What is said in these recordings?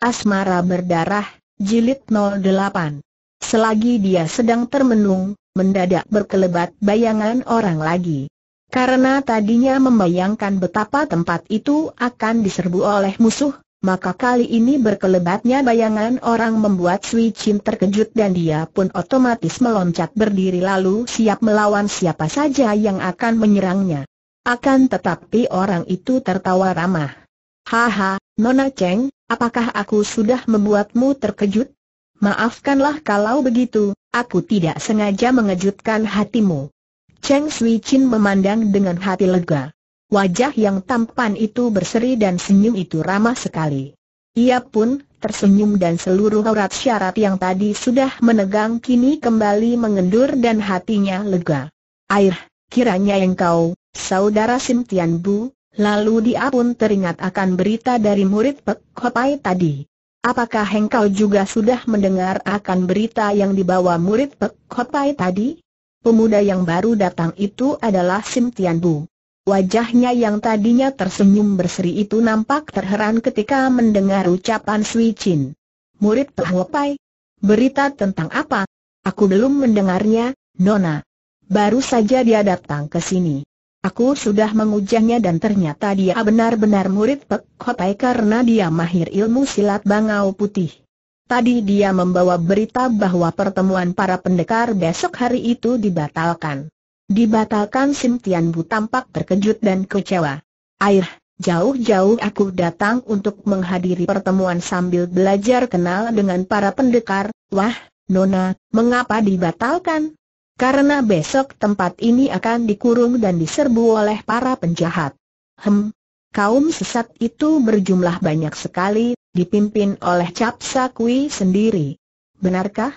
Asmara Berdarah, Jilid 08. Selagi dia sedang termenung, mendadak berkelebat bayangan orang lagi. Karena tadinya membayangkan betapa tempat itu akan diserbu oleh musuh, maka kali ini berkelebatnya bayangan orang membuat Sui Chin terkejut dan dia pun otomatis meloncat berdiri lalu siap melawan siapa saja yang akan menyerangnya. Akan tetapi orang itu tertawa ramah. Haha, Nona Cheng, apakah aku sudah membuatmu terkejut? Maafkanlah kalau begitu, aku tidak sengaja mengejutkan hatimu. Cheng Sui Chin memandang dengan hati lega. Wajah yang tampan itu berseri dan senyum itu ramah sekali. Ia pun tersenyum dan seluruh aurat syarat yang tadi sudah menegang kini kembali mengendur dan hatinya lega. Air, kiranya engkau, saudara Sim Tian Bu, Lalu dia pun teringat akan berita dari murid Pek Hopai tadi. Apakah engkau juga sudah mendengar akan berita yang dibawa murid Pek Hopai tadi? Pemuda yang baru datang itu adalah Sim Tian Bu. Wajahnya yang tadinya tersenyum berseri itu nampak terheran ketika mendengar ucapan Sui Chin. Murid Pek Hopai? Berita tentang apa? Aku belum mendengarnya, Nona. Baru saja dia datang ke sini. Aku sudah mengujangnya dan ternyata dia benar-benar murid Pek Kotai karena dia mahir ilmu silat bangau putih. Tadi dia membawa berita bahwa pertemuan para pendekar besok hari itu dibatalkan. Dibatalkan Sim Tian Bu tampak terkejut dan kecewa. Air, jauh-jauh aku datang untuk menghadiri pertemuan sambil belajar kenal dengan para pendekar, wah, Nona, mengapa dibatalkan? Karena besok tempat ini akan dikurung dan diserbu oleh para penjahat. Hem, kaum sesat itu berjumlah banyak sekali, dipimpin oleh Cap Sakui sendiri. Benarkah?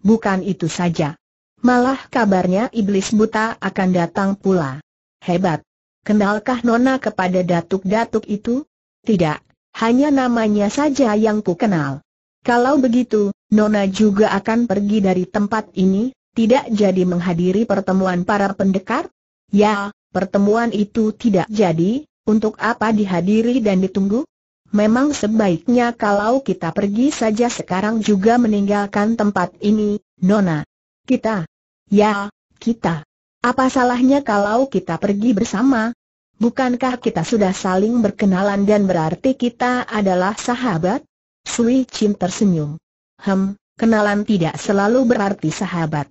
Bukan itu saja. Malah kabarnya iblis buta akan datang pula. Hebat. Kenalkah Nona kepada datuk-datuk itu? Tidak, hanya namanya saja yang ku kenal. Kalau begitu, Nona juga akan pergi dari tempat ini, tidak jadi menghadiri pertemuan para pendekar? Ya, pertemuan itu tidak jadi, untuk apa dihadiri dan ditunggu? Memang sebaiknya kalau kita pergi saja sekarang juga meninggalkan tempat ini, Nona. Kita. Ya, kita. Apa salahnya kalau kita pergi bersama? Bukankah kita sudah saling berkenalan dan berarti kita adalah sahabat? Sui Chin tersenyum. Hem, kenalan tidak selalu berarti sahabat.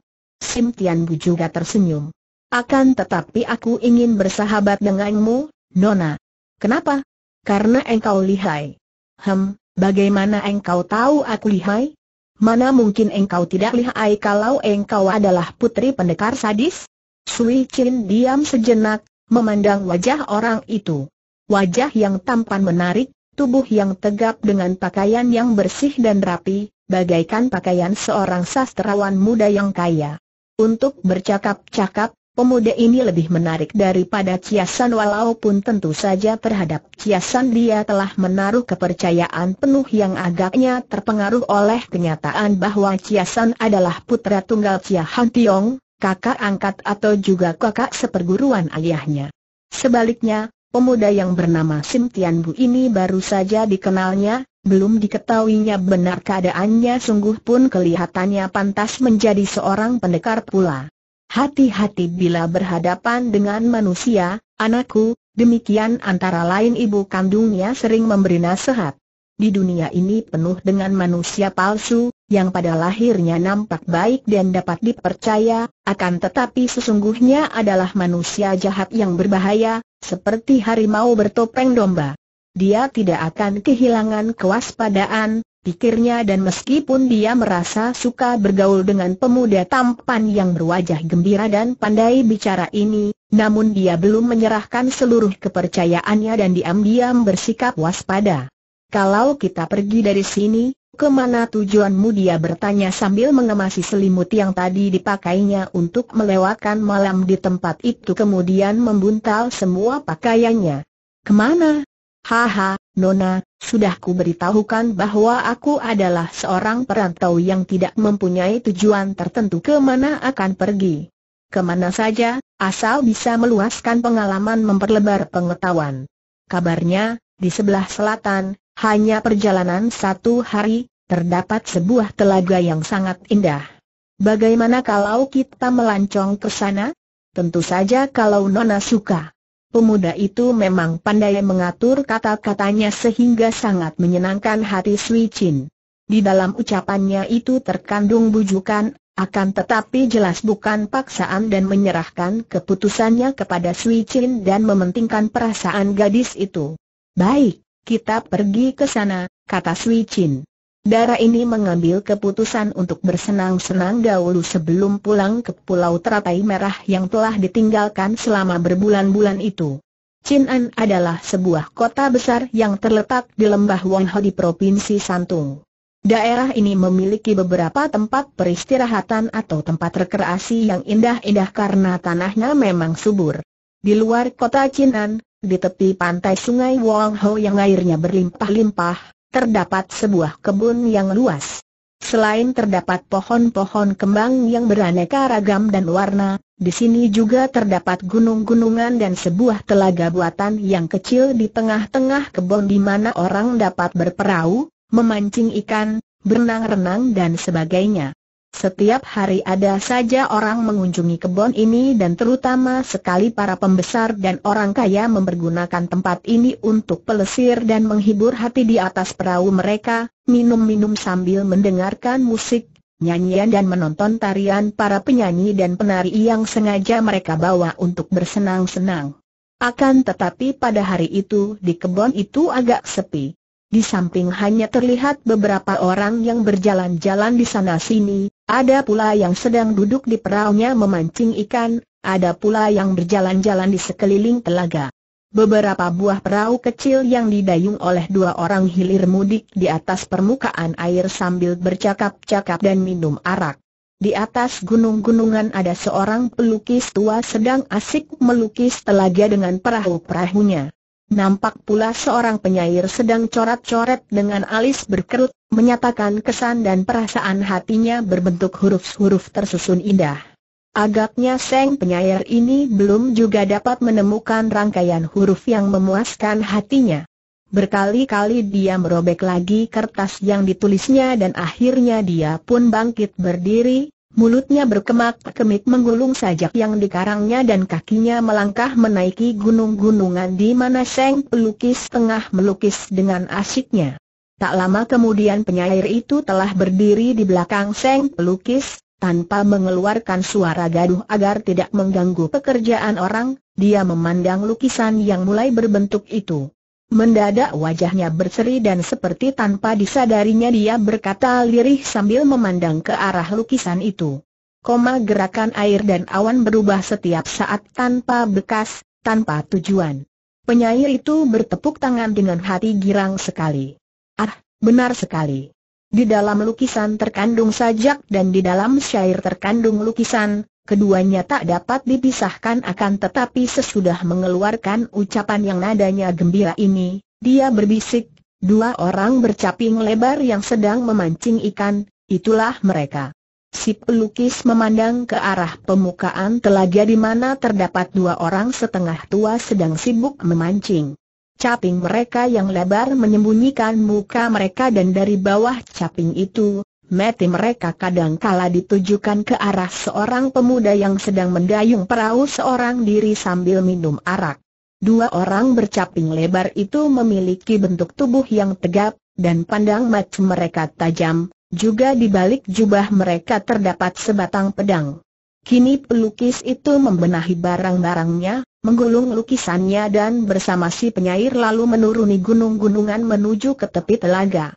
Sim Tian Bu juga tersenyum. Akan tetapi aku ingin bersahabat denganmu, Nona. Kenapa? Karena engkau lihai. Hem, bagaimana engkau tahu aku lihai? Mana mungkin engkau tidak lihai kalau engkau adalah putri pendekar sadis? Sui Chin diam sejenak, memandang wajah orang itu. Wajah yang tampan menarik, tubuh yang tegap dengan pakaian yang bersih dan rapi, bagaikan pakaian seorang sastrawan muda yang kaya. Untuk bercakap-cakap, pemuda ini lebih menarik daripada Ciasan walaupun tentu saja terhadap Ciasan dia telah menaruh kepercayaan penuh yang agaknya terpengaruh oleh kenyataan bahwa Ciasan adalah putra tunggal Cia Han Tiong, kakak angkat atau juga kakak seperguruan ayahnya. Sebaliknya, pemuda yang bernama Sim Tian Bu ini baru saja dikenalnya, belum diketahuinya benar keadaannya sungguh pun kelihatannya pantas menjadi seorang pendekar pula. Hati-hati bila berhadapan dengan manusia, anakku, demikian antara lain ibu kandungnya sering memberi nasihat. Di dunia ini penuh dengan manusia palsu, yang pada lahirnya nampak baik dan dapat dipercaya, akan tetapi sesungguhnya adalah manusia jahat yang berbahaya, seperti harimau bertopeng domba dia tidak akan kehilangan kewaspadaan, pikirnya dan meskipun dia merasa suka bergaul dengan pemuda tampan yang berwajah gembira dan pandai bicara ini, namun dia belum menyerahkan seluruh kepercayaannya dan diam-diam bersikap waspada. Kalau kita pergi dari sini, Kemana tujuanmu dia bertanya sambil mengemasi selimut yang tadi dipakainya untuk melewatkan malam di tempat itu kemudian membuntal semua pakaiannya. Kemana? Haha, Nona, sudah beritahukan bahwa aku adalah seorang perantau yang tidak mempunyai tujuan tertentu ke mana akan pergi. Kemana saja, asal bisa meluaskan pengalaman memperlebar pengetahuan. Kabarnya, di sebelah selatan, hanya perjalanan satu hari, terdapat sebuah telaga yang sangat indah. Bagaimana kalau kita melancong ke sana? Tentu saja kalau Nona suka. Pemuda itu memang pandai mengatur kata-katanya sehingga sangat menyenangkan hati Sui Chin. Di dalam ucapannya itu terkandung bujukan, akan tetapi jelas bukan paksaan dan menyerahkan keputusannya kepada Sui Chin dan mementingkan perasaan gadis itu. Baik, kita pergi ke sana, kata Sui Chin. Dara ini mengambil keputusan untuk bersenang-senang dahulu sebelum pulang ke Pulau Teratai Merah yang telah ditinggalkan selama berbulan-bulan itu. Chin'an adalah sebuah kota besar yang terletak di lembah Wonho di Provinsi Santung. Daerah ini memiliki beberapa tempat peristirahatan atau tempat rekreasi yang indah-indah karena tanahnya memang subur. Di luar kota Chin'an, di tepi pantai sungai Wonho yang airnya berlimpah-limpah, terdapat sebuah kebun yang luas. Selain terdapat pohon-pohon kembang yang beraneka ragam dan warna, di sini juga terdapat gunung-gunungan dan sebuah telaga buatan yang kecil di tengah-tengah kebun di mana orang dapat berperahu, memancing ikan, berenang-renang dan sebagainya. Setiap hari ada saja orang mengunjungi kebun ini dan terutama sekali para pembesar dan orang kaya mempergunakan tempat ini untuk pelesir dan menghibur hati di atas perahu mereka, minum-minum sambil mendengarkan musik, nyanyian dan menonton tarian para penyanyi dan penari yang sengaja mereka bawa untuk bersenang-senang. Akan tetapi pada hari itu di kebun itu agak sepi. Di samping hanya terlihat beberapa orang yang berjalan-jalan di sana-sini, ada pula yang sedang duduk di peraunya memancing ikan, ada pula yang berjalan-jalan di sekeliling telaga. Beberapa buah perahu kecil yang didayung oleh dua orang hilir mudik di atas permukaan air sambil bercakap-cakap dan minum arak. Di atas gunung-gunungan ada seorang pelukis tua sedang asik melukis telaga dengan perahu-perahunya. Nampak pula seorang penyair sedang coret-coret dengan alis berkerut, menyatakan kesan dan perasaan hatinya berbentuk huruf-huruf tersusun indah. Agaknya Seng penyair ini belum juga dapat menemukan rangkaian huruf yang memuaskan hatinya. Berkali-kali dia merobek lagi kertas yang ditulisnya dan akhirnya dia pun bangkit berdiri, Mulutnya berkemak-kemik menggulung sajak yang dikarangnya dan kakinya melangkah menaiki gunung-gunungan di mana Seng pelukis tengah melukis dengan asiknya. Tak lama kemudian penyair itu telah berdiri di belakang Seng pelukis, tanpa mengeluarkan suara gaduh agar tidak mengganggu pekerjaan orang, dia memandang lukisan yang mulai berbentuk itu. Mendadak wajahnya berseri dan seperti tanpa disadarinya dia berkata lirih sambil memandang ke arah lukisan itu. Koma gerakan air dan awan berubah setiap saat tanpa bekas, tanpa tujuan. Penyair itu bertepuk tangan dengan hati girang sekali. Ah, benar sekali. Di dalam lukisan terkandung sajak dan di dalam syair terkandung lukisan, Keduanya tak dapat dipisahkan akan tetapi sesudah mengeluarkan ucapan yang nadanya gembira ini, dia berbisik, dua orang bercaping lebar yang sedang memancing ikan, itulah mereka. Si pelukis memandang ke arah pemukaan telaga di mana terdapat dua orang setengah tua sedang sibuk memancing. Caping mereka yang lebar menyembunyikan muka mereka dan dari bawah caping itu, mati mereka kadang kadangkala ditujukan ke arah seorang pemuda yang sedang mendayung perahu seorang diri sambil minum arak. Dua orang bercaping lebar itu memiliki bentuk tubuh yang tegap, dan pandang mata mereka tajam, juga di balik jubah mereka terdapat sebatang pedang. Kini pelukis itu membenahi barang-barangnya, menggulung lukisannya dan bersama si penyair lalu menuruni gunung-gunungan menuju ke tepi telaga.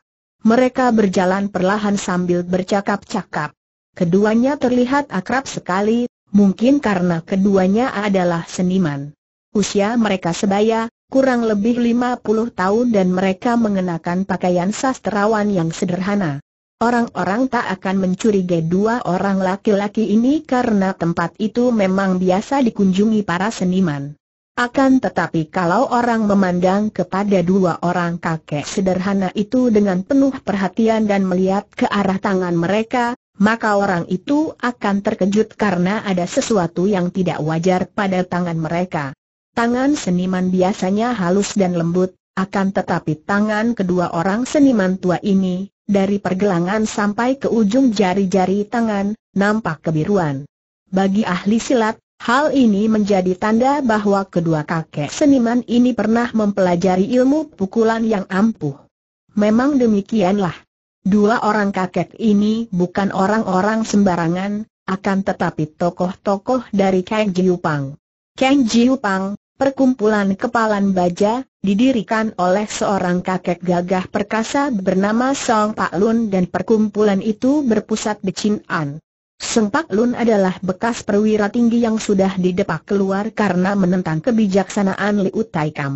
Mereka berjalan perlahan sambil bercakap-cakap. Keduanya terlihat akrab sekali, mungkin karena keduanya adalah seniman. Usia mereka sebaya, kurang lebih 50 tahun dan mereka mengenakan pakaian sastrawan yang sederhana. Orang-orang tak akan mencurigai dua orang laki-laki ini karena tempat itu memang biasa dikunjungi para seniman. Akan tetapi kalau orang memandang kepada dua orang kakek sederhana itu dengan penuh perhatian dan melihat ke arah tangan mereka, maka orang itu akan terkejut karena ada sesuatu yang tidak wajar pada tangan mereka. Tangan seniman biasanya halus dan lembut, akan tetapi tangan kedua orang seniman tua ini, dari pergelangan sampai ke ujung jari-jari tangan, nampak kebiruan. Bagi ahli silat, Hal ini menjadi tanda bahwa kedua kakek seniman ini pernah mempelajari ilmu pukulan yang ampuh. Memang demikianlah. Dua orang kakek ini bukan orang-orang sembarangan, akan tetapi tokoh-tokoh dari Kang Jiupang. Kang Jiupang, perkumpulan kepalan baja, didirikan oleh seorang kakek gagah perkasa bernama Song Pak Lun dan perkumpulan itu berpusat di Chin An. Sempak Lun adalah bekas perwira tinggi yang sudah didepak keluar karena menentang kebijaksanaan Liu Tai Kam.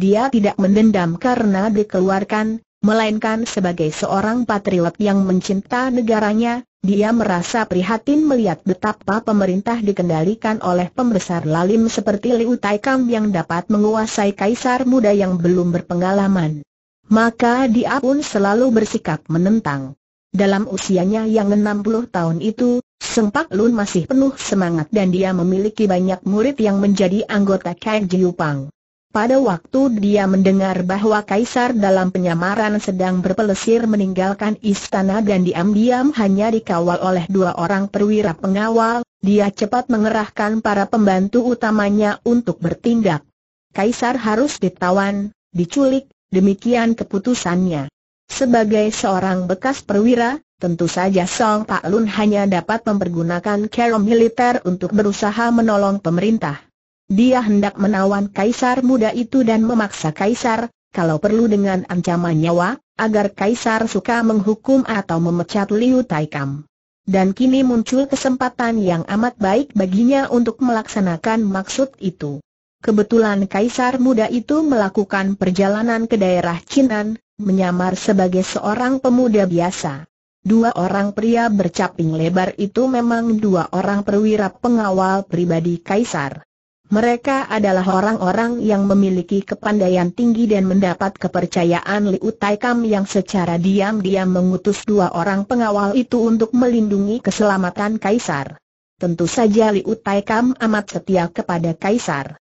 Dia tidak mendendam karena dikeluarkan, melainkan sebagai seorang patriot yang mencinta negaranya, dia merasa prihatin melihat betapa pemerintah dikendalikan oleh pembesar lalim seperti Liu Tai Kam yang dapat menguasai kaisar muda yang belum berpengalaman. Maka dia pun selalu bersikap menentang. Dalam usianya yang 60 tahun itu, Seng Pak Lun masih penuh semangat dan dia memiliki banyak murid yang menjadi anggota Kai Jiupang. Pada waktu dia mendengar bahwa Kaisar dalam penyamaran sedang berpelesir meninggalkan istana dan diam-diam hanya dikawal oleh dua orang perwira pengawal, dia cepat mengerahkan para pembantu utamanya untuk bertindak. Kaisar harus ditawan, diculik, demikian keputusannya. Sebagai seorang bekas perwira, tentu saja Song Pak Lun hanya dapat mempergunakan cara militer untuk berusaha menolong pemerintah. Dia hendak menawan kaisar muda itu dan memaksa kaisar, kalau perlu dengan ancaman nyawa, agar kaisar suka menghukum atau memecat Liu Taikam. Dan kini muncul kesempatan yang amat baik baginya untuk melaksanakan maksud itu. Kebetulan kaisar muda itu melakukan perjalanan ke daerah Cinan, menyamar sebagai seorang pemuda biasa. Dua orang pria bercaping lebar itu memang dua orang perwira pengawal pribadi kaisar. Mereka adalah orang-orang yang memiliki kepandaian tinggi dan mendapat kepercayaan Liu Taikam yang secara diam-diam mengutus dua orang pengawal itu untuk melindungi keselamatan Kaisar. Tentu saja Liu Taikam amat setia kepada Kaisar.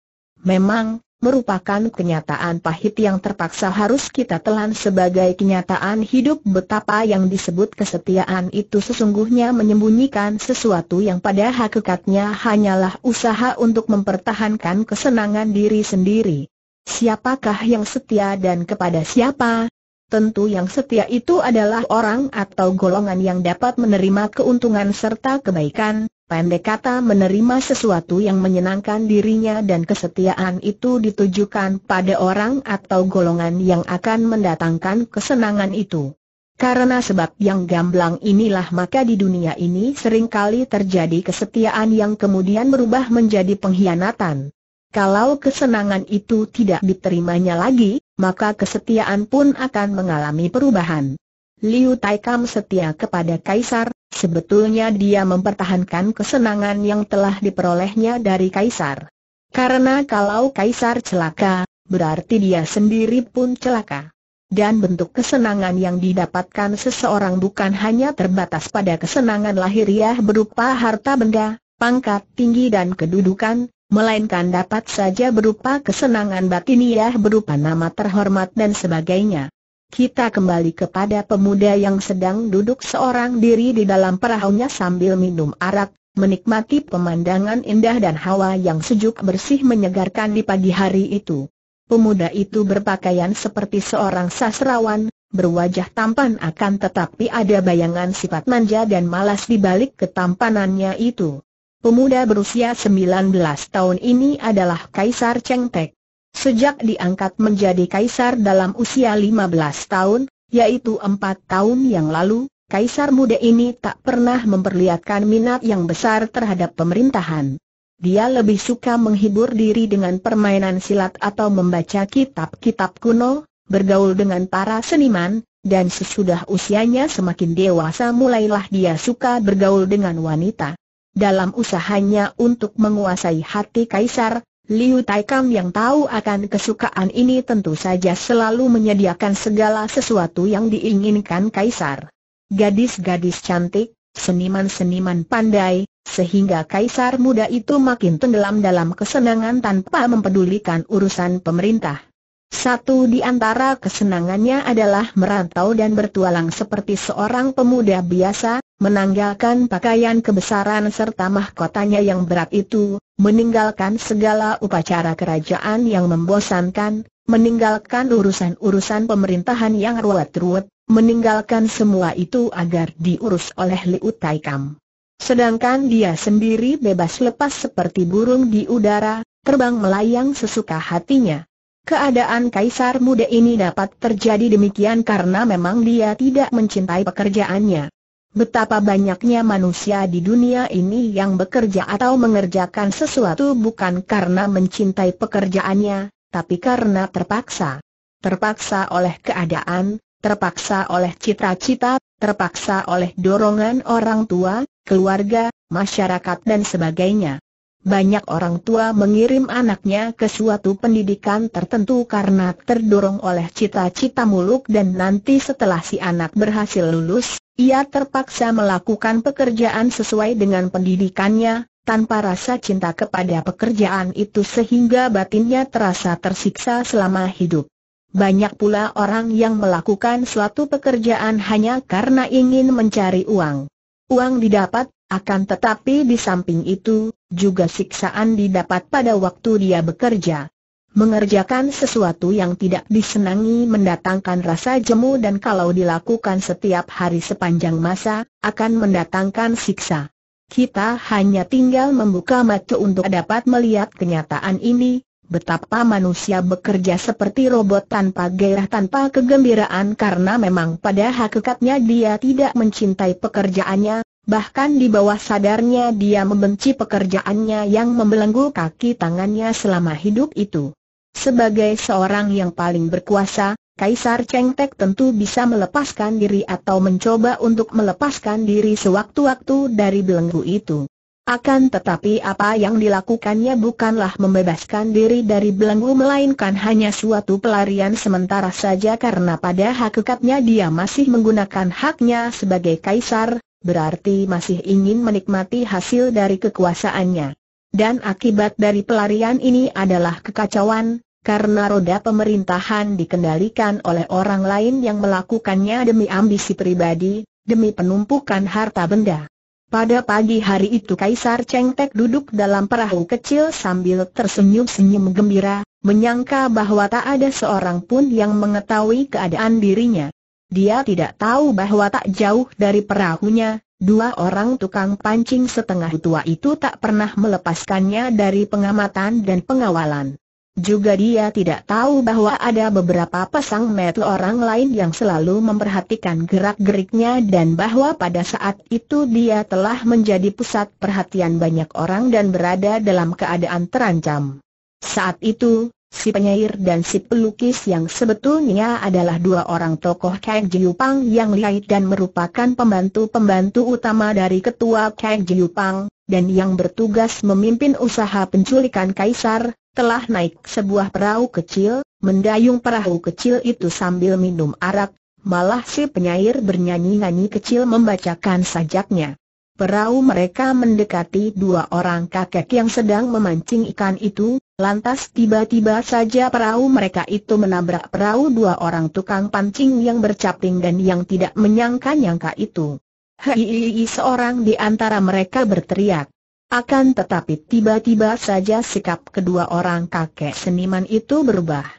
Memang, merupakan kenyataan pahit yang terpaksa harus kita telan sebagai kenyataan hidup betapa yang disebut kesetiaan itu sesungguhnya menyembunyikan sesuatu yang pada hakikatnya hanyalah usaha untuk mempertahankan kesenangan diri sendiri. Siapakah yang setia dan kepada siapa? Tentu yang setia itu adalah orang atau golongan yang dapat menerima keuntungan serta kebaikan, Pendek kata menerima sesuatu yang menyenangkan dirinya dan kesetiaan itu ditujukan pada orang atau golongan yang akan mendatangkan kesenangan itu. Karena sebab yang gamblang inilah maka di dunia ini seringkali terjadi kesetiaan yang kemudian berubah menjadi pengkhianatan. Kalau kesenangan itu tidak diterimanya lagi, maka kesetiaan pun akan mengalami perubahan. Liu Taikam setia kepada Kaisar, Sebetulnya dia mempertahankan kesenangan yang telah diperolehnya dari Kaisar. Karena kalau Kaisar celaka, berarti dia sendiri pun celaka. Dan bentuk kesenangan yang didapatkan seseorang bukan hanya terbatas pada kesenangan lahiriah berupa harta benda, pangkat tinggi dan kedudukan, melainkan dapat saja berupa kesenangan batiniah berupa nama terhormat dan sebagainya. Kita kembali kepada pemuda yang sedang duduk seorang diri di dalam perahunya sambil minum arak, menikmati pemandangan indah dan hawa yang sejuk bersih menyegarkan di pagi hari itu. Pemuda itu berpakaian seperti seorang sastrawan, berwajah tampan akan tetapi ada bayangan sifat manja dan malas di balik ketampanannya itu. Pemuda berusia 19 tahun ini adalah Kaisar Cheng Tek. Sejak diangkat menjadi kaisar dalam usia 15 tahun, yaitu 4 tahun yang lalu, kaisar muda ini tak pernah memperlihatkan minat yang besar terhadap pemerintahan. Dia lebih suka menghibur diri dengan permainan silat atau membaca kitab-kitab kuno, bergaul dengan para seniman, dan sesudah usianya semakin dewasa mulailah dia suka bergaul dengan wanita. Dalam usahanya untuk menguasai hati kaisar, Liu Taikam yang tahu akan kesukaan ini tentu saja selalu menyediakan segala sesuatu yang diinginkan kaisar. Gadis-gadis cantik, seniman-seniman pandai, sehingga kaisar muda itu makin tenggelam dalam kesenangan tanpa mempedulikan urusan pemerintah. Satu di antara kesenangannya adalah merantau dan bertualang seperti seorang pemuda biasa, menanggalkan pakaian kebesaran serta mahkotanya yang berat itu, meninggalkan segala upacara kerajaan yang membosankan, meninggalkan urusan-urusan pemerintahan yang ruwet-ruwet, meninggalkan semua itu agar diurus oleh Liu Taikam. Sedangkan dia sendiri bebas lepas seperti burung di udara, terbang melayang sesuka hatinya. Keadaan Kaisar muda ini dapat terjadi demikian karena memang dia tidak mencintai pekerjaannya. Betapa banyaknya manusia di dunia ini yang bekerja atau mengerjakan sesuatu bukan karena mencintai pekerjaannya, tapi karena terpaksa. Terpaksa oleh keadaan, terpaksa oleh cita-cita, terpaksa oleh dorongan orang tua, keluarga, masyarakat dan sebagainya banyak orang tua mengirim anaknya ke suatu pendidikan tertentu karena terdorong oleh cita-cita muluk dan nanti setelah si anak berhasil lulus, ia terpaksa melakukan pekerjaan sesuai dengan pendidikannya, tanpa rasa cinta kepada pekerjaan itu sehingga batinnya terasa tersiksa selama hidup. Banyak pula orang yang melakukan suatu pekerjaan hanya karena ingin mencari uang. Uang didapat, akan tetapi di samping itu, juga siksaan didapat pada waktu dia bekerja. Mengerjakan sesuatu yang tidak disenangi mendatangkan rasa jemu dan kalau dilakukan setiap hari sepanjang masa, akan mendatangkan siksa. Kita hanya tinggal membuka mata untuk dapat melihat kenyataan ini, betapa manusia bekerja seperti robot tanpa gairah tanpa kegembiraan karena memang pada hakikatnya dia tidak mencintai pekerjaannya, Bahkan di bawah sadarnya dia membenci pekerjaannya yang membelenggu kaki tangannya selama hidup itu. Sebagai seorang yang paling berkuasa, Kaisar Cheng Tek tentu bisa melepaskan diri atau mencoba untuk melepaskan diri sewaktu-waktu dari belenggu itu. Akan tetapi apa yang dilakukannya bukanlah membebaskan diri dari belenggu melainkan hanya suatu pelarian sementara saja karena pada hakikatnya dia masih menggunakan haknya sebagai kaisar, berarti masih ingin menikmati hasil dari kekuasaannya. Dan akibat dari pelarian ini adalah kekacauan, karena roda pemerintahan dikendalikan oleh orang lain yang melakukannya demi ambisi pribadi, demi penumpukan harta benda. Pada pagi hari itu Kaisar Cheng duduk dalam perahu kecil sambil tersenyum-senyum gembira, menyangka bahwa tak ada seorang pun yang mengetahui keadaan dirinya. Dia tidak tahu bahwa tak jauh dari perahunya, dua orang tukang pancing setengah tua itu tak pernah melepaskannya dari pengamatan dan pengawalan. Juga dia tidak tahu bahwa ada beberapa pasang metal orang lain yang selalu memperhatikan gerak-geriknya dan bahwa pada saat itu dia telah menjadi pusat perhatian banyak orang dan berada dalam keadaan terancam. Saat itu, si penyair dan si pelukis yang sebetulnya adalah dua orang tokoh Kang Jiupang yang lihai dan merupakan pembantu-pembantu utama dari ketua Kang Jiupang, dan yang bertugas memimpin usaha penculikan kaisar, telah naik sebuah perahu kecil, mendayung perahu kecil itu sambil minum arak, malah si penyair bernyanyi-nyanyi kecil membacakan sajaknya. Perahu mereka mendekati dua orang kakek yang sedang memancing ikan itu, Lantas tiba-tiba saja perahu mereka itu menabrak perahu dua orang tukang pancing yang bercaping dan yang tidak menyangka-nyangka itu. Hei, seorang di antara mereka berteriak. Akan tetapi tiba-tiba saja sikap kedua orang kakek seniman itu berubah.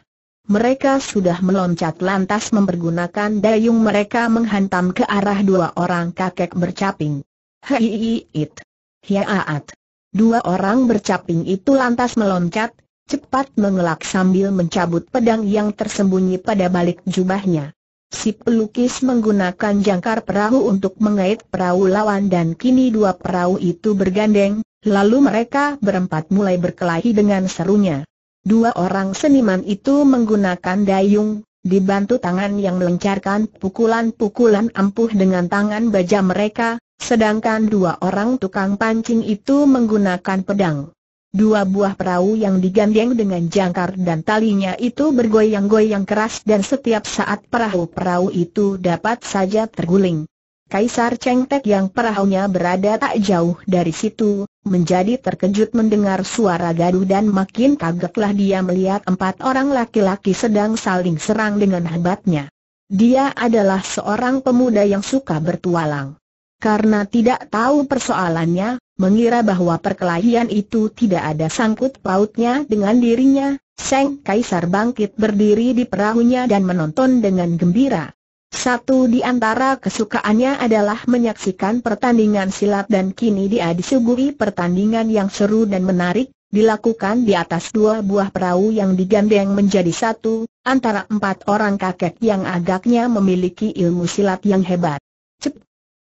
Mereka sudah meloncat lantas mempergunakan dayung mereka menghantam ke arah dua orang kakek bercaping. Hei it. Hiaat. Dua orang bercaping itu lantas meloncat, cepat mengelak sambil mencabut pedang yang tersembunyi pada balik jubahnya. Si pelukis menggunakan jangkar perahu untuk mengait perahu lawan dan kini dua perahu itu bergandeng, lalu mereka berempat mulai berkelahi dengan serunya. Dua orang seniman itu menggunakan dayung, dibantu tangan yang melencarkan pukulan-pukulan ampuh dengan tangan baja mereka, Sedangkan dua orang tukang pancing itu menggunakan pedang. Dua buah perahu yang digandeng dengan jangkar dan talinya itu bergoyang-goyang keras dan setiap saat perahu-perahu itu dapat saja terguling. Kaisar Cengtek yang perahunya berada tak jauh dari situ, menjadi terkejut mendengar suara gaduh dan makin kagetlah dia melihat empat orang laki-laki sedang saling serang dengan hebatnya. Dia adalah seorang pemuda yang suka bertualang. Karena tidak tahu persoalannya, mengira bahwa perkelahian itu tidak ada sangkut pautnya dengan dirinya, Seng Kaisar bangkit berdiri di perahunya dan menonton dengan gembira. Satu di antara kesukaannya adalah menyaksikan pertandingan silat dan kini dia disuguhi pertandingan yang seru dan menarik, dilakukan di atas dua buah perahu yang digandeng menjadi satu, antara empat orang kakek yang agaknya memiliki ilmu silat yang hebat.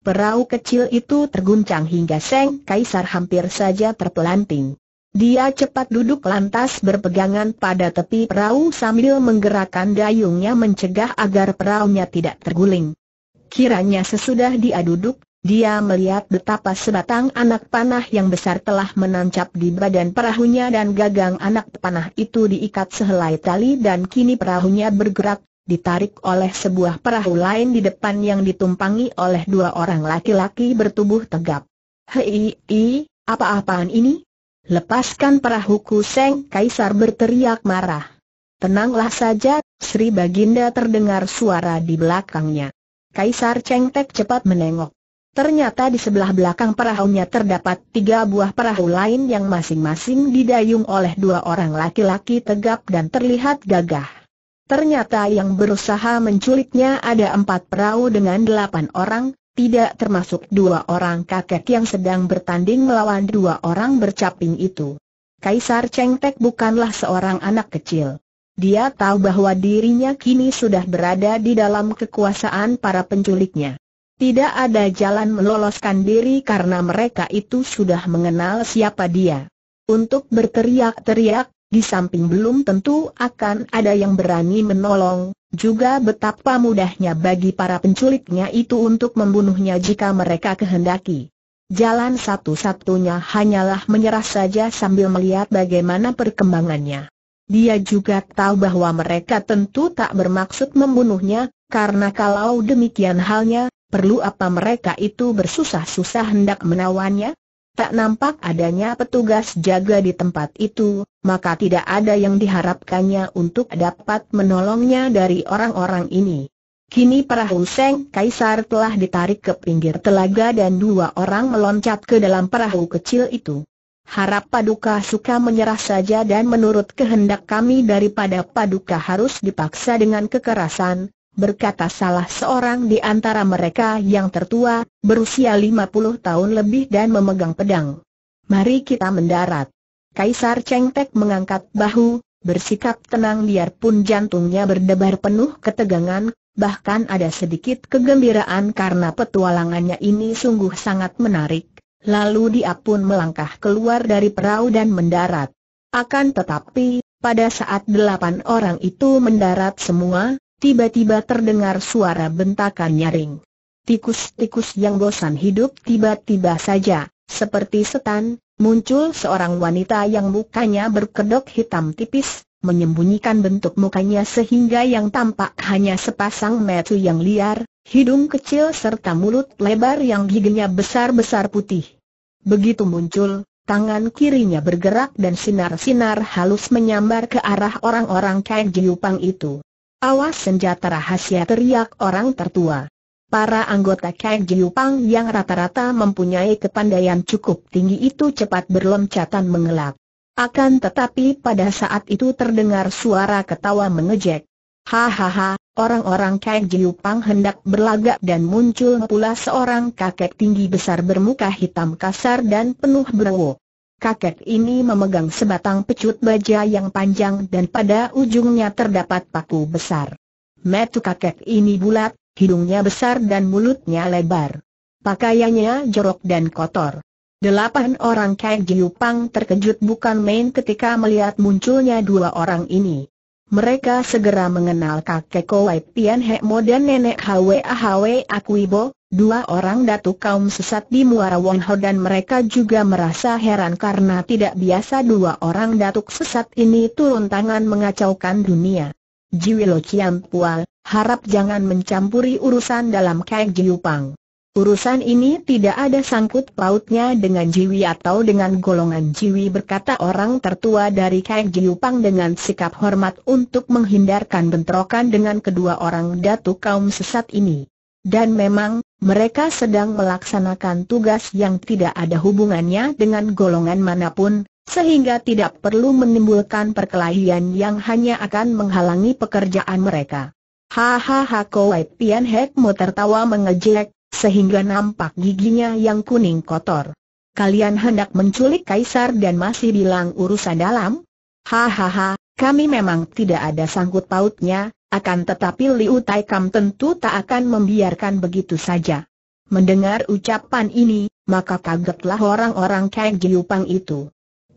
Perahu kecil itu terguncang hingga Seng Kaisar hampir saja terpelanting. Dia cepat duduk lantas berpegangan pada tepi perahu sambil menggerakkan dayungnya mencegah agar perahunya tidak terguling. Kiranya sesudah dia duduk, dia melihat betapa sebatang anak panah yang besar telah menancap di badan perahunya dan gagang anak panah itu diikat sehelai tali dan kini perahunya bergerak ditarik oleh sebuah perahu lain di depan yang ditumpangi oleh dua orang laki-laki bertubuh tegap. Hei, apa-apaan ini? Lepaskan perahuku Seng Kaisar berteriak marah. Tenanglah saja, Sri Baginda terdengar suara di belakangnya. Kaisar Cheng cepat menengok. Ternyata di sebelah belakang perahunya terdapat tiga buah perahu lain yang masing-masing didayung oleh dua orang laki-laki tegap dan terlihat gagah. Ternyata yang berusaha menculiknya ada empat perahu dengan delapan orang, tidak termasuk dua orang kakek yang sedang bertanding melawan dua orang bercaping itu. Kaisar Chengtek bukanlah seorang anak kecil. Dia tahu bahwa dirinya kini sudah berada di dalam kekuasaan para penculiknya. Tidak ada jalan meloloskan diri karena mereka itu sudah mengenal siapa dia. Untuk berteriak-teriak, di samping belum tentu akan ada yang berani menolong, juga betapa mudahnya bagi para penculiknya itu untuk membunuhnya jika mereka kehendaki. Jalan satu-satunya hanyalah menyerah saja sambil melihat bagaimana perkembangannya. Dia juga tahu bahwa mereka tentu tak bermaksud membunuhnya, karena kalau demikian halnya, perlu apa mereka itu bersusah-susah hendak menawannya? tak nampak adanya petugas jaga di tempat itu, maka tidak ada yang diharapkannya untuk dapat menolongnya dari orang-orang ini. Kini perahu Seng Kaisar telah ditarik ke pinggir telaga dan dua orang meloncat ke dalam perahu kecil itu. Harap Paduka suka menyerah saja dan menurut kehendak kami daripada Paduka harus dipaksa dengan kekerasan, berkata salah seorang di antara mereka yang tertua, berusia 50 tahun lebih dan memegang pedang. Mari kita mendarat. Kaisar Cheng Tek mengangkat bahu, bersikap tenang biarpun jantungnya berdebar penuh ketegangan, bahkan ada sedikit kegembiraan karena petualangannya ini sungguh sangat menarik. Lalu dia pun melangkah keluar dari perahu dan mendarat. Akan tetapi, pada saat delapan orang itu mendarat semua, tiba-tiba terdengar suara bentakan nyaring. Tikus-tikus yang bosan hidup tiba-tiba saja, seperti setan, muncul seorang wanita yang mukanya berkedok hitam tipis, menyembunyikan bentuk mukanya sehingga yang tampak hanya sepasang metu yang liar, hidung kecil serta mulut lebar yang giginya besar-besar putih. Begitu muncul, Tangan kirinya bergerak dan sinar-sinar halus menyambar ke arah orang-orang kayak Jiupang itu. Awas senjata rahasia teriak orang tertua. Para anggota Kang Jiupang yang rata-rata mempunyai kepandaian cukup tinggi itu cepat berloncatan mengelak. Akan tetapi pada saat itu terdengar suara ketawa mengejek. Hahaha, orang-orang Kang Jiupang hendak berlagak dan muncul pula seorang kakek tinggi besar bermuka hitam kasar dan penuh berwok. Kakek ini memegang sebatang pecut baja yang panjang dan pada ujungnya terdapat paku besar. Metu kakek ini bulat, hidungnya besar dan mulutnya lebar. Pakaiannya jorok dan kotor. Delapan orang kakek Jiupang terkejut bukan main ketika melihat munculnya dua orang ini. Mereka segera mengenal kakek Kowai Pian Mo dan nenek Hwe Hwa Akuibo, dua orang datuk kaum sesat di Muara Wongho dan mereka juga merasa heran karena tidak biasa dua orang datuk sesat ini turun tangan mengacaukan dunia. Jiwilo Pual harap jangan mencampuri urusan dalam kek Jiupang. Urusan ini tidak ada sangkut pautnya dengan Jiwi atau dengan golongan Jiwi berkata orang tertua dari Kek Giupang dengan sikap hormat untuk menghindarkan bentrokan dengan kedua orang datu kaum sesat ini. Dan memang, mereka sedang melaksanakan tugas yang tidak ada hubungannya dengan golongan manapun, sehingga tidak perlu menimbulkan perkelahian yang hanya akan menghalangi pekerjaan mereka. Hahaha Kowai Pian Hek mau tertawa mengejek, sehingga nampak giginya yang kuning kotor. Kalian hendak menculik Kaisar dan masih bilang urusan dalam? Hahaha, kami memang tidak ada sangkut pautnya, akan tetapi Liu Tai Kam tentu tak akan membiarkan begitu saja. Mendengar ucapan ini, maka kagetlah orang-orang Kang Giupang itu.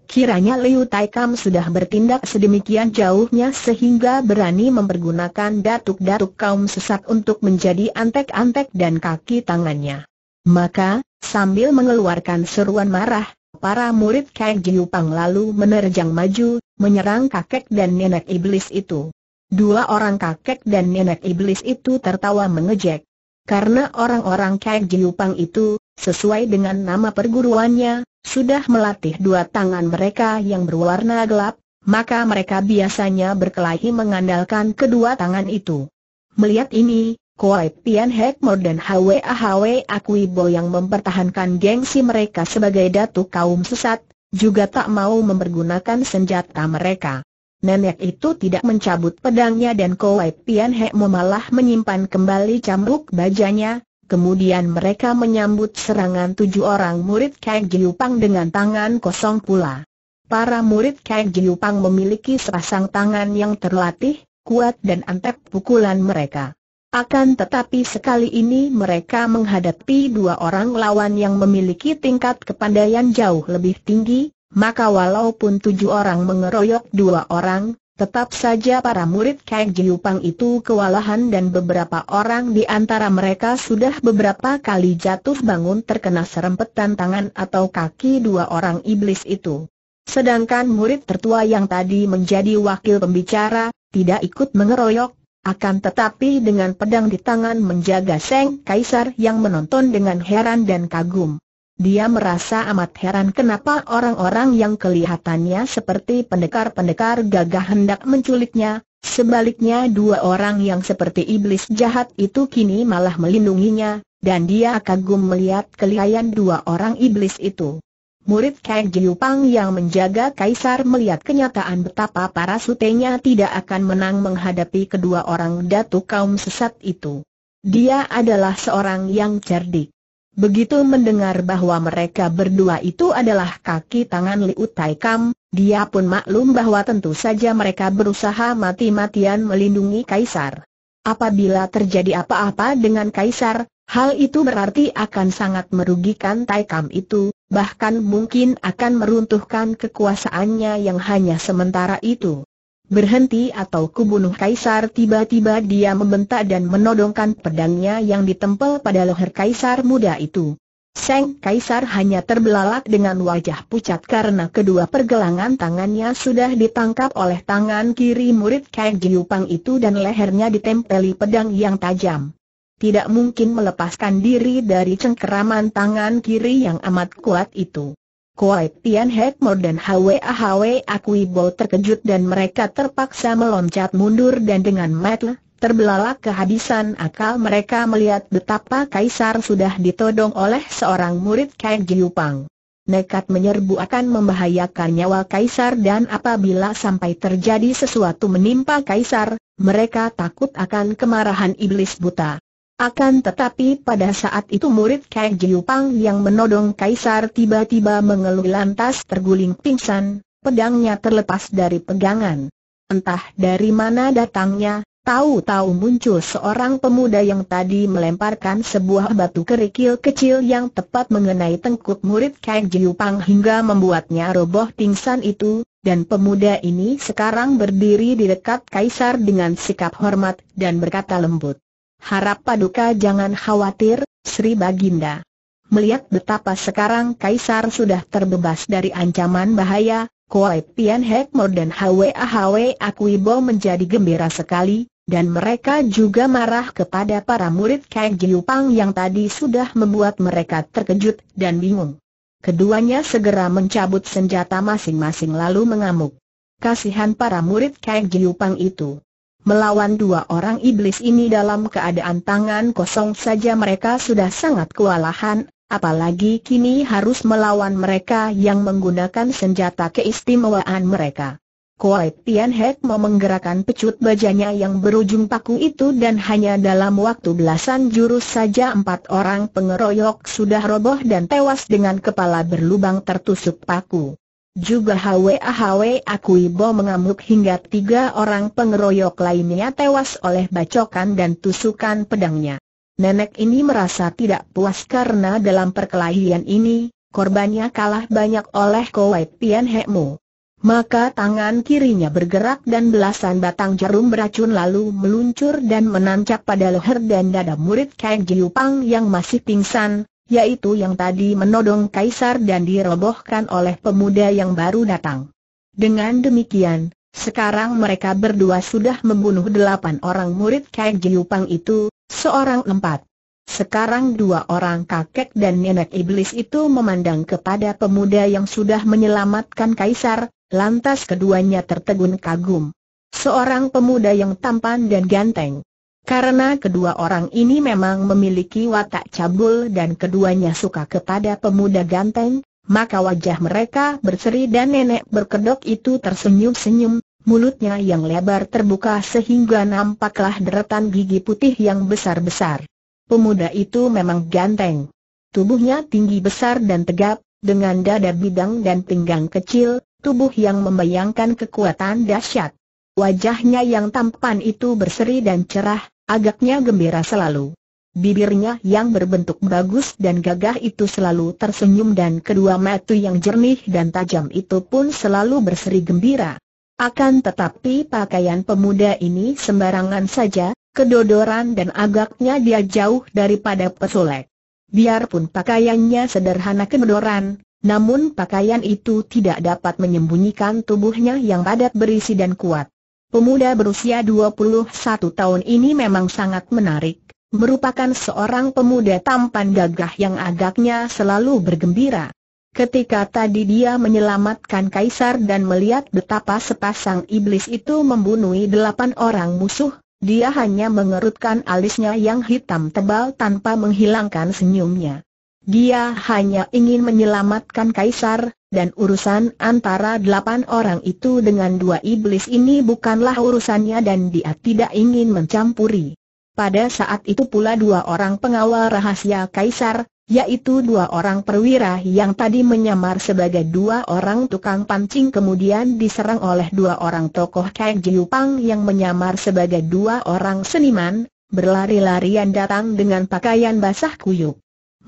Kiranya Liu Taikam sudah bertindak sedemikian jauhnya sehingga berani mempergunakan datuk-datuk kaum sesat untuk menjadi antek-antek dan kaki tangannya. Maka, sambil mengeluarkan seruan marah, para murid Kang Pang lalu menerjang maju, menyerang kakek dan nenek iblis itu. Dua orang kakek dan nenek iblis itu tertawa mengejek. Karena orang-orang Kang Pang itu Sesuai dengan nama perguruannya, sudah melatih dua tangan mereka yang berwarna gelap, maka mereka biasanya berkelahi mengandalkan kedua tangan itu. Melihat ini, Koi Pian Hekmor dan Hwa Hwa yang mempertahankan gengsi mereka sebagai datu kaum sesat, juga tak mau mempergunakan senjata mereka. Nenek itu tidak mencabut pedangnya dan Koi Pian Hekmo malah menyimpan kembali cambuk bajanya, Kemudian mereka menyambut serangan tujuh orang murid Kek Jiupang dengan tangan kosong pula. Para murid Kek Jiupang memiliki sepasang tangan yang terlatih, kuat dan antep pukulan mereka. Akan tetapi sekali ini mereka menghadapi dua orang lawan yang memiliki tingkat kepandaian jauh lebih tinggi, maka walaupun tujuh orang mengeroyok dua orang, Tetap saja para murid Kang Jiupang itu kewalahan dan beberapa orang di antara mereka sudah beberapa kali jatuh bangun terkena serempetan tangan atau kaki dua orang iblis itu. Sedangkan murid tertua yang tadi menjadi wakil pembicara, tidak ikut mengeroyok, akan tetapi dengan pedang di tangan menjaga Seng Kaisar yang menonton dengan heran dan kagum. Dia merasa amat heran kenapa orang-orang yang kelihatannya seperti pendekar-pendekar gagah hendak menculiknya, sebaliknya dua orang yang seperti iblis jahat itu kini malah melindunginya, dan dia kagum melihat kelihayan dua orang iblis itu. Murid Kai Jiupang yang menjaga kaisar melihat kenyataan betapa para sutenya tidak akan menang menghadapi kedua orang datu kaum sesat itu. Dia adalah seorang yang cerdik. Begitu mendengar bahwa mereka berdua itu adalah kaki tangan Liu Tai Kam, dia pun maklum bahwa tentu saja mereka berusaha mati-matian melindungi Kaisar. Apabila terjadi apa-apa dengan Kaisar, hal itu berarti akan sangat merugikan Tai Kam itu, bahkan mungkin akan meruntuhkan kekuasaannya yang hanya sementara itu. Berhenti atau kubunuh Kaisar tiba-tiba dia membentak dan menodongkan pedangnya yang ditempel pada leher Kaisar muda itu. Seng Kaisar hanya terbelalak dengan wajah pucat karena kedua pergelangan tangannya sudah ditangkap oleh tangan kiri murid Kang Jiupang itu dan lehernya ditempeli pedang yang tajam. Tidak mungkin melepaskan diri dari cengkeraman tangan kiri yang amat kuat itu. Kuai Tian Hekmor dan Hwa Hwa Akui Bo terkejut dan mereka terpaksa meloncat mundur dan dengan mata terbelalak kehabisan akal mereka melihat betapa Kaisar sudah ditodong oleh seorang murid Kang Giupang. Nekat menyerbu akan membahayakan nyawa Kaisar dan apabila sampai terjadi sesuatu menimpa Kaisar, mereka takut akan kemarahan iblis buta. Akan tetapi pada saat itu murid Kai Jiupang yang menodong Kaisar tiba-tiba mengeluh lantas terguling pingsan, pedangnya terlepas dari pegangan. Entah dari mana datangnya, tahu-tahu muncul seorang pemuda yang tadi melemparkan sebuah batu kerikil kecil yang tepat mengenai tengkuk murid Kai Jiupang hingga membuatnya roboh pingsan itu, dan pemuda ini sekarang berdiri di dekat Kaisar dengan sikap hormat dan berkata lembut. Harap Paduka jangan khawatir, Sri Baginda. Melihat betapa sekarang Kaisar sudah terbebas dari ancaman bahaya, Kuai Pian Hekmo dan Hwa Hwa Akuibo menjadi gembira sekali, dan mereka juga marah kepada para murid Kang Jiupang yang tadi sudah membuat mereka terkejut dan bingung. Keduanya segera mencabut senjata masing-masing lalu mengamuk. Kasihan para murid Kang Jiupang itu. Melawan dua orang iblis ini dalam keadaan tangan kosong saja mereka sudah sangat kewalahan, apalagi kini harus melawan mereka yang menggunakan senjata keistimewaan mereka. Kuai Tian Hek mau menggerakkan pecut bajanya yang berujung paku itu dan hanya dalam waktu belasan jurus saja empat orang pengeroyok sudah roboh dan tewas dengan kepala berlubang tertusuk paku. Juga akui Akuibo mengamuk hingga tiga orang pengeroyok lainnya tewas oleh bacokan dan tusukan pedangnya. Nenek ini merasa tidak puas karena dalam perkelahian ini, korbannya kalah banyak oleh Kowai Pian Hekmu. Maka tangan kirinya bergerak dan belasan batang jarum beracun lalu meluncur dan menancap pada leher dan dada murid Kang Jiupang yang masih pingsan, yaitu yang tadi menodong kaisar dan dirobohkan oleh pemuda yang baru datang. Dengan demikian, sekarang mereka berdua sudah membunuh delapan orang murid Kai Jiupang itu, seorang empat. Sekarang dua orang kakek dan nenek iblis itu memandang kepada pemuda yang sudah menyelamatkan kaisar, lantas keduanya tertegun kagum. Seorang pemuda yang tampan dan ganteng, karena kedua orang ini memang memiliki watak cabul dan keduanya suka kepada pemuda ganteng, maka wajah mereka berseri dan nenek berkedok itu tersenyum-senyum, mulutnya yang lebar terbuka sehingga nampaklah deretan gigi putih yang besar-besar. Pemuda itu memang ganteng. Tubuhnya tinggi besar dan tegap, dengan dada bidang dan pinggang kecil, tubuh yang membayangkan kekuatan dahsyat. Wajahnya yang tampan itu berseri dan cerah, Agaknya gembira selalu. Bibirnya yang berbentuk bagus dan gagah itu selalu tersenyum dan kedua mata yang jernih dan tajam itu pun selalu berseri gembira. Akan tetapi pakaian pemuda ini sembarangan saja, kedodoran dan agaknya dia jauh daripada pesolek. Biarpun pakaiannya sederhana kedodoran, namun pakaian itu tidak dapat menyembunyikan tubuhnya yang padat berisi dan kuat. Pemuda berusia 21 tahun ini memang sangat menarik, merupakan seorang pemuda tampan gagah yang agaknya selalu bergembira. Ketika tadi dia menyelamatkan Kaisar dan melihat betapa sepasang iblis itu membunuh delapan orang musuh, dia hanya mengerutkan alisnya yang hitam tebal tanpa menghilangkan senyumnya. Dia hanya ingin menyelamatkan Kaisar, dan urusan antara delapan orang itu dengan dua iblis ini bukanlah urusannya dan dia tidak ingin mencampuri. Pada saat itu pula dua orang pengawal rahasia Kaisar, yaitu dua orang perwira yang tadi menyamar sebagai dua orang tukang pancing kemudian diserang oleh dua orang tokoh Kek Jiupang yang menyamar sebagai dua orang seniman, berlari-larian datang dengan pakaian basah kuyuk.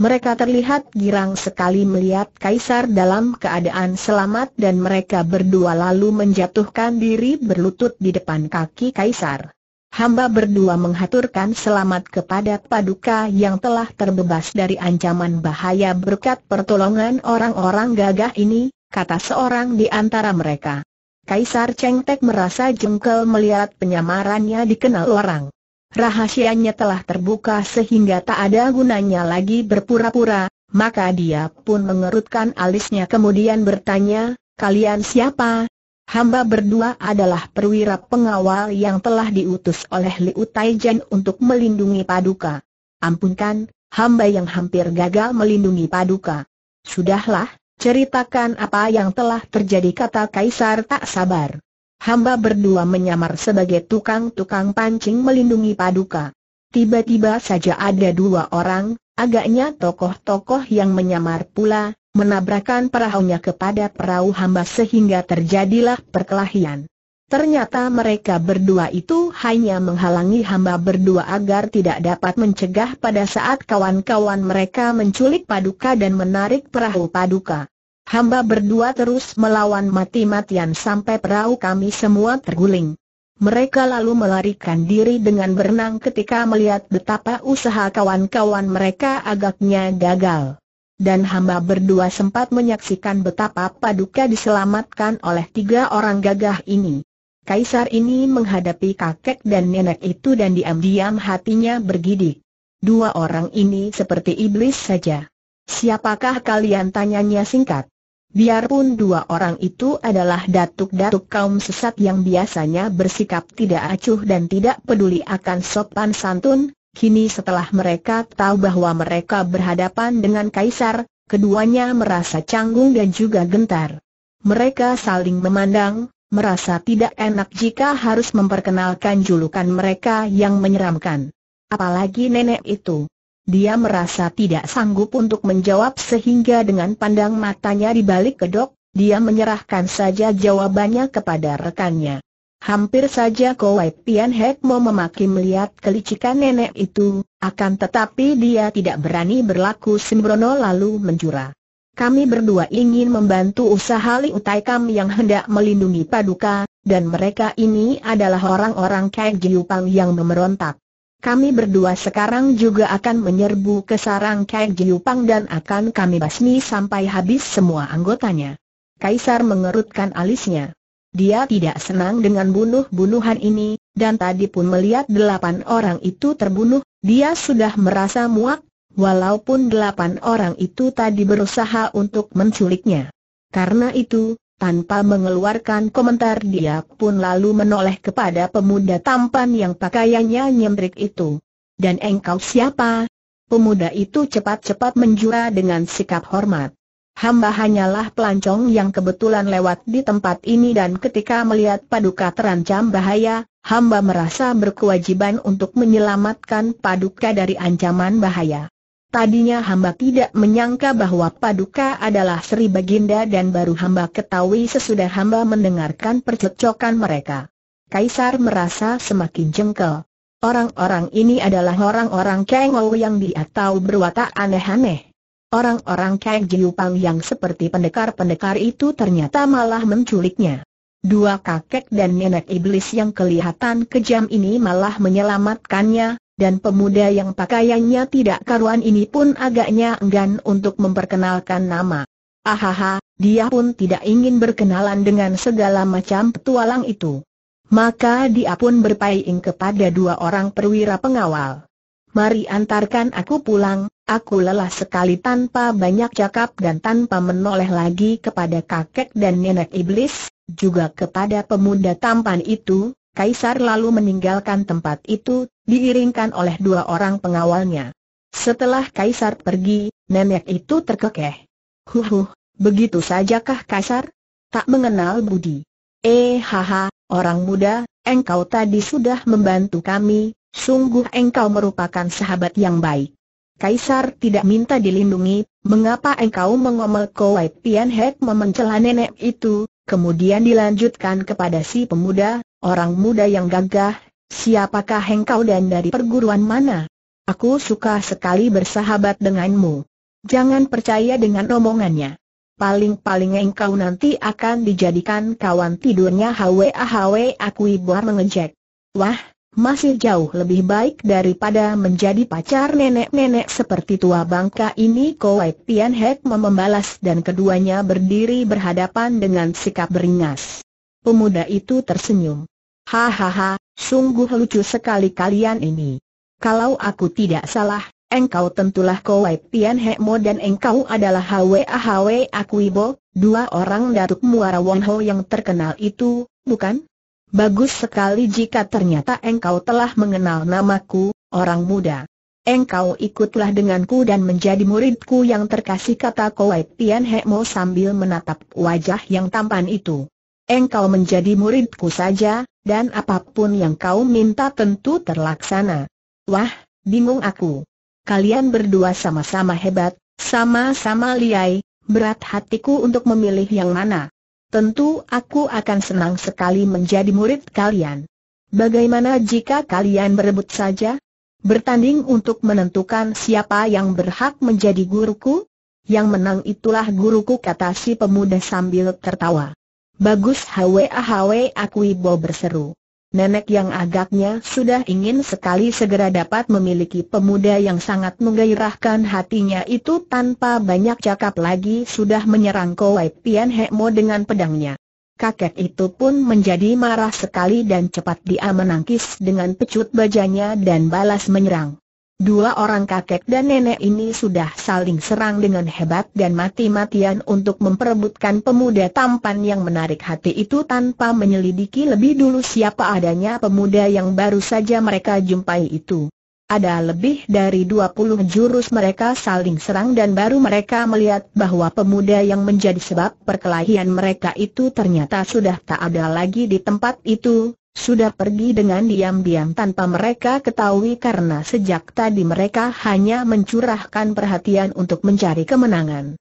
Mereka terlihat girang sekali melihat Kaisar dalam keadaan selamat dan mereka berdua lalu menjatuhkan diri berlutut di depan kaki Kaisar. Hamba berdua menghaturkan selamat kepada Paduka yang telah terbebas dari ancaman bahaya berkat pertolongan orang-orang gagah ini, kata seorang di antara mereka. Kaisar Cheng Tek merasa jengkel melihat penyamarannya dikenal orang. Rahasianya telah terbuka sehingga tak ada gunanya lagi berpura-pura, maka dia pun mengerutkan alisnya kemudian bertanya, kalian siapa? Hamba berdua adalah perwira pengawal yang telah diutus oleh Liu Taijen untuk melindungi Paduka. Ampunkan, hamba yang hampir gagal melindungi Paduka. Sudahlah, ceritakan apa yang telah terjadi kata Kaisar tak sabar hamba berdua menyamar sebagai tukang-tukang pancing melindungi paduka. Tiba-tiba saja ada dua orang, agaknya tokoh-tokoh yang menyamar pula, menabrakan perahunya kepada perahu hamba sehingga terjadilah perkelahian. Ternyata mereka berdua itu hanya menghalangi hamba berdua agar tidak dapat mencegah pada saat kawan-kawan mereka menculik paduka dan menarik perahu paduka. Hamba berdua terus melawan mati-matian sampai perahu kami semua terguling. Mereka lalu melarikan diri dengan berenang ketika melihat betapa usaha kawan-kawan mereka agaknya gagal. Dan hamba berdua sempat menyaksikan betapa paduka diselamatkan oleh tiga orang gagah ini. Kaisar ini menghadapi kakek dan nenek itu dan diam-diam hatinya bergidik. Dua orang ini seperti iblis saja. Siapakah kalian tanyanya singkat? Biarpun dua orang itu adalah datuk-datuk kaum sesat yang biasanya bersikap tidak acuh dan tidak peduli akan sopan santun, kini setelah mereka tahu bahwa mereka berhadapan dengan kaisar, keduanya merasa canggung dan juga gentar. Mereka saling memandang, merasa tidak enak jika harus memperkenalkan julukan mereka yang menyeramkan. Apalagi nenek itu. Dia merasa tidak sanggup untuk menjawab sehingga dengan pandang matanya di balik kedok, dia menyerahkan saja jawabannya kepada rekannya. Hampir saja Kowai Pian Hek mau memaki melihat kelicikan nenek itu, akan tetapi dia tidak berani berlaku sembrono lalu menjura. Kami berdua ingin membantu usaha Li Utai Kam yang hendak melindungi Paduka, dan mereka ini adalah orang-orang kayak Jiupang yang memberontak kami berdua sekarang juga akan menyerbu ke sarang Kai Jiupang dan akan kami basmi sampai habis semua anggotanya. Kaisar mengerutkan alisnya. Dia tidak senang dengan bunuh-bunuhan ini, dan tadi pun melihat delapan orang itu terbunuh, dia sudah merasa muak, walaupun delapan orang itu tadi berusaha untuk menculiknya. Karena itu, tanpa mengeluarkan komentar dia pun lalu menoleh kepada pemuda tampan yang pakaiannya nyemrik itu. Dan engkau siapa? Pemuda itu cepat-cepat menjura dengan sikap hormat. Hamba hanyalah pelancong yang kebetulan lewat di tempat ini dan ketika melihat paduka terancam bahaya, hamba merasa berkewajiban untuk menyelamatkan paduka dari ancaman bahaya. Tadinya hamba tidak menyangka bahwa Paduka adalah Sri Baginda dan baru hamba ketahui sesudah hamba mendengarkan percecokan mereka. Kaisar merasa semakin jengkel. Orang-orang ini adalah orang-orang kengol yang dia tahu berwatak aneh-aneh. Orang-orang Keng Jiupang yang seperti pendekar-pendekar itu ternyata malah menculiknya. Dua kakek dan nenek iblis yang kelihatan kejam ini malah menyelamatkannya, dan pemuda yang pakaiannya tidak karuan ini pun agaknya enggan untuk memperkenalkan nama. Ahaha, dia pun tidak ingin berkenalan dengan segala macam petualang itu. Maka dia pun berpaling kepada dua orang perwira pengawal. Mari antarkan aku pulang, aku lelah sekali tanpa banyak cakap dan tanpa menoleh lagi kepada kakek dan nenek iblis, juga kepada pemuda tampan itu, Kaisar lalu meninggalkan tempat itu, diiringkan oleh dua orang pengawalnya. Setelah Kaisar pergi, nenek itu terkekeh. Huhuh, begitu sajakah Kaisar? Tak mengenal budi. Eh haha, orang muda, engkau tadi sudah membantu kami, sungguh engkau merupakan sahabat yang baik. Kaisar tidak minta dilindungi, mengapa engkau mengomel Kowai Pian Hek memencela nenek itu, kemudian dilanjutkan kepada si pemuda, Orang muda yang gagah, siapakah engkau dan dari perguruan mana? Aku suka sekali bersahabat denganmu. Jangan percaya dengan omongannya. Paling-paling engkau nanti akan dijadikan kawan tidurnya Hwa Hwa aku mengejek. Wah, masih jauh lebih baik daripada menjadi pacar nenek-nenek seperti tua bangka ini Kowai Pian Hek membalas dan keduanya berdiri berhadapan dengan sikap beringas. Pemuda itu tersenyum. Hahaha, sungguh lucu sekali kalian ini. Kalau aku tidak salah, engkau tentulah Kowai Pian Hekmo dan engkau adalah Hwa Hwa ah Akuibo, dua orang datuk Muara Wong Ho yang terkenal itu, bukan? Bagus sekali jika ternyata engkau telah mengenal namaku, orang muda. Engkau ikutlah denganku dan menjadi muridku yang terkasih kata Kowai Pian Hekmo sambil menatap wajah yang tampan itu engkau menjadi muridku saja, dan apapun yang kau minta tentu terlaksana. Wah, bingung aku. Kalian berdua sama-sama hebat, sama-sama liai, berat hatiku untuk memilih yang mana. Tentu aku akan senang sekali menjadi murid kalian. Bagaimana jika kalian berebut saja? Bertanding untuk menentukan siapa yang berhak menjadi guruku? Yang menang itulah guruku kata si pemuda sambil tertawa. Bagus Hwa Hwa Akuibo berseru. Nenek yang agaknya sudah ingin sekali segera dapat memiliki pemuda yang sangat menggairahkan hatinya itu tanpa banyak cakap lagi sudah menyerang Kowai Pian Hekmo dengan pedangnya. Kakek itu pun menjadi marah sekali dan cepat dia menangkis dengan pecut bajanya dan balas menyerang. Dua orang kakek dan nenek ini sudah saling serang dengan hebat dan mati-matian untuk memperebutkan pemuda tampan yang menarik hati itu tanpa menyelidiki lebih dulu siapa adanya pemuda yang baru saja mereka jumpai itu. Ada lebih dari 20 jurus mereka saling serang dan baru mereka melihat bahwa pemuda yang menjadi sebab perkelahian mereka itu ternyata sudah tak ada lagi di tempat itu, sudah pergi dengan diam-diam tanpa mereka ketahui karena sejak tadi mereka hanya mencurahkan perhatian untuk mencari kemenangan.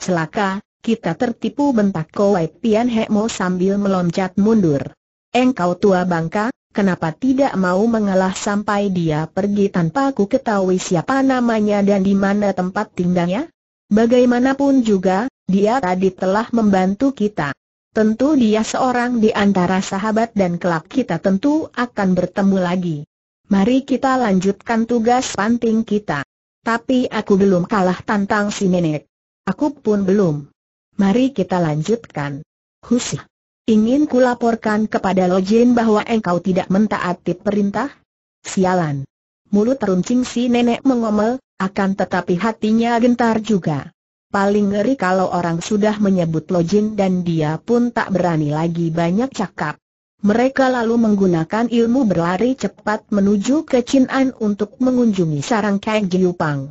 Celaka, kita tertipu bentak Kowai Pian Hekmo sambil meloncat mundur. Engkau tua bangka, kenapa tidak mau mengalah sampai dia pergi tanpa ku ketahui siapa namanya dan di mana tempat tinggalnya? Bagaimanapun juga, dia tadi telah membantu kita. Tentu dia seorang di antara sahabat dan kelak kita tentu akan bertemu lagi. Mari kita lanjutkan tugas panting kita. Tapi aku belum kalah tantang si nenek. Aku pun belum. Mari kita lanjutkan. Husih. Ingin kulaporkan kepada Lojin bahwa engkau tidak mentaati perintah? Sialan. Mulut runcing si nenek mengomel, akan tetapi hatinya gentar juga. Paling ngeri kalau orang sudah menyebut Lojin dan dia pun tak berani lagi banyak cakap. Mereka lalu menggunakan ilmu berlari cepat menuju ke Chin'an untuk mengunjungi sarang Kang Jiupang.